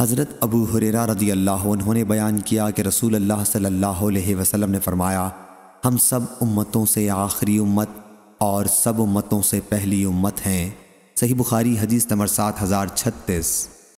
حضرت ابو حریرہ رضی اللہ عنہ نے بیان کیا کہ رسول اللہ صلی اللہ علیہ وسلم نے فرمایا ہم سب امتوں سے آخری امت اور سب امتوں سے پہلی امت ہیں صحیح بخاری حدیث نمبر سات ہزار چھتیس